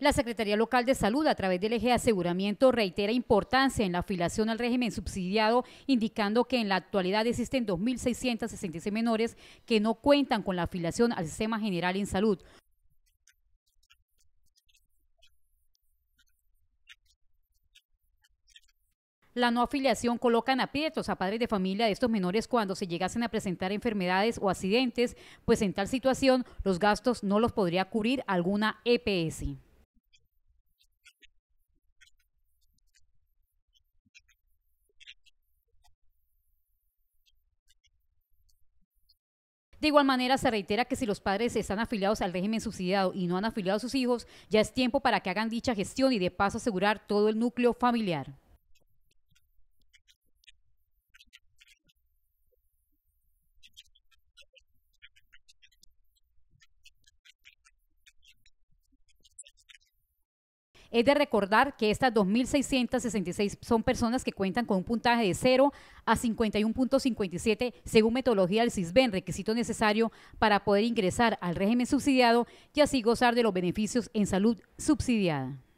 La Secretaría Local de Salud, a través del eje de aseguramiento, reitera importancia en la afiliación al régimen subsidiado, indicando que en la actualidad existen 2.666 menores que no cuentan con la afiliación al Sistema General en Salud. La no afiliación coloca en aprietos a padres de familia de estos menores cuando se llegasen a presentar enfermedades o accidentes, pues en tal situación los gastos no los podría cubrir alguna EPS. De igual manera, se reitera que si los padres están afiliados al régimen subsidiado y no han afiliado a sus hijos, ya es tiempo para que hagan dicha gestión y de paso asegurar todo el núcleo familiar. Es de recordar que estas 2.666 son personas que cuentan con un puntaje de 0 a 51.57 según metodología del CISBEN, requisito necesario para poder ingresar al régimen subsidiado y así gozar de los beneficios en salud subsidiada.